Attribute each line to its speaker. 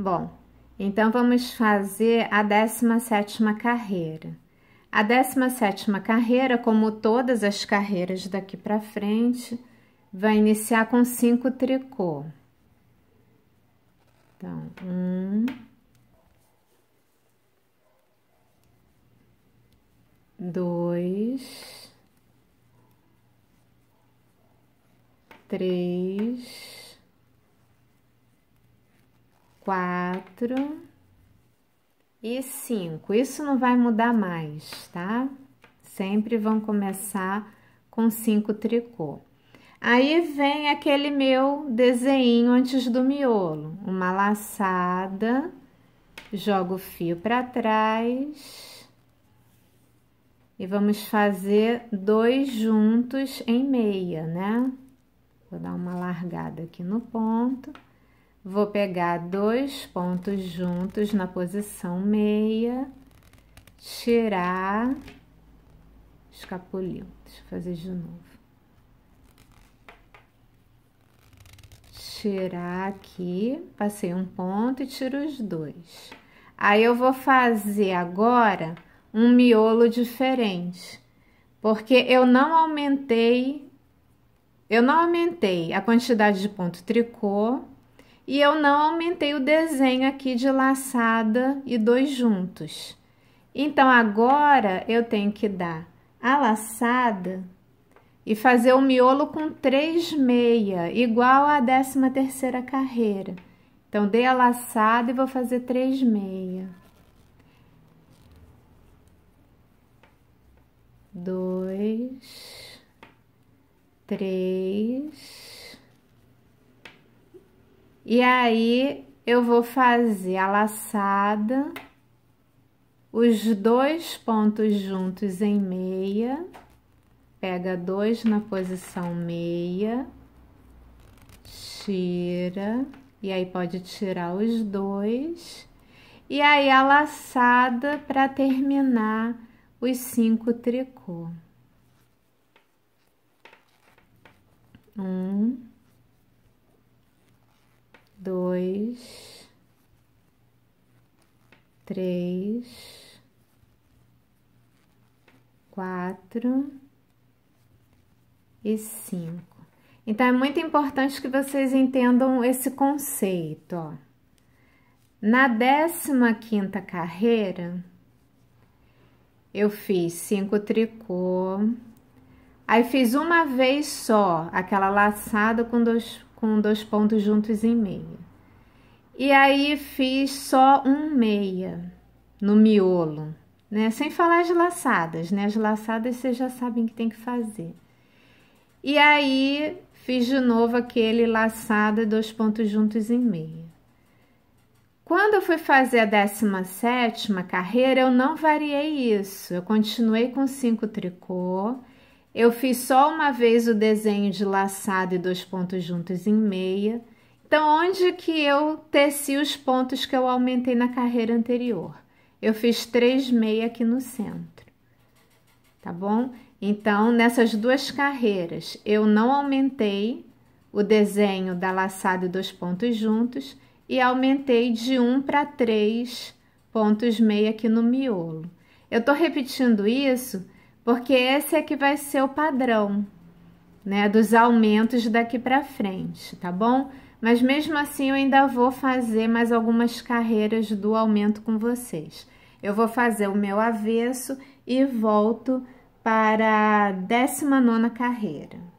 Speaker 1: Bom, então vamos fazer a 17ª carreira. A 17ª carreira, como todas as carreiras daqui para frente, vai iniciar com 5 tricô. Então, um, dois, três, quatro e cinco. Isso não vai mudar mais, tá? Sempre vão começar com cinco tricô. Aí vem aquele meu desenho antes do miolo, uma laçada, jogo o fio para trás e vamos fazer dois juntos em meia, né? Vou dar uma largada aqui no ponto. Vou pegar dois pontos juntos na posição meia, tirar, escapuliu. Deixa eu fazer de novo. Tirar aqui, passei um ponto e tiro os dois. Aí eu vou fazer agora um miolo diferente, porque eu não aumentei, eu não aumentei a quantidade de ponto tricô, e eu não aumentei o desenho aqui de laçada e dois juntos. Então, agora, eu tenho que dar a laçada e fazer o miolo com três meia, igual à décima terceira carreira. Então, dei a laçada e vou fazer três meia. Dois, três, e aí, eu vou fazer a laçada, os dois pontos juntos em meia, pega dois na posição meia, tira, e aí pode tirar os dois, e aí a laçada para terminar os cinco tricô. Um, três, quatro e cinco. Então, é muito importante que vocês entendam esse conceito, ó. Na décima quinta carreira, eu fiz cinco tricô, aí fiz uma vez só, aquela laçada com dois, com dois pontos juntos em meio. E aí fiz só um meia no miolo, né? Sem falar as laçadas, né? As laçadas vocês já sabem que tem que fazer. E aí fiz de novo aquele laçado dois pontos juntos em meia. Quando eu fui fazer a 17 carreira, eu não variei isso. Eu continuei com cinco tricô. Eu fiz só uma vez o desenho de laçado e dois pontos juntos em meia então, onde que eu teci os pontos que eu aumentei na carreira anterior? Eu fiz 3,6 aqui no centro, tá bom? Então, nessas duas carreiras, eu não aumentei o desenho da laçada e dos pontos juntos e aumentei de 1 para 3 pontos meio aqui no miolo. Eu tô repetindo isso porque esse é que vai ser o padrão, né, dos aumentos daqui para frente, tá bom? Mas mesmo assim eu ainda vou fazer mais algumas carreiras do aumento com vocês. Eu vou fazer o meu avesso e volto para a 19 carreira.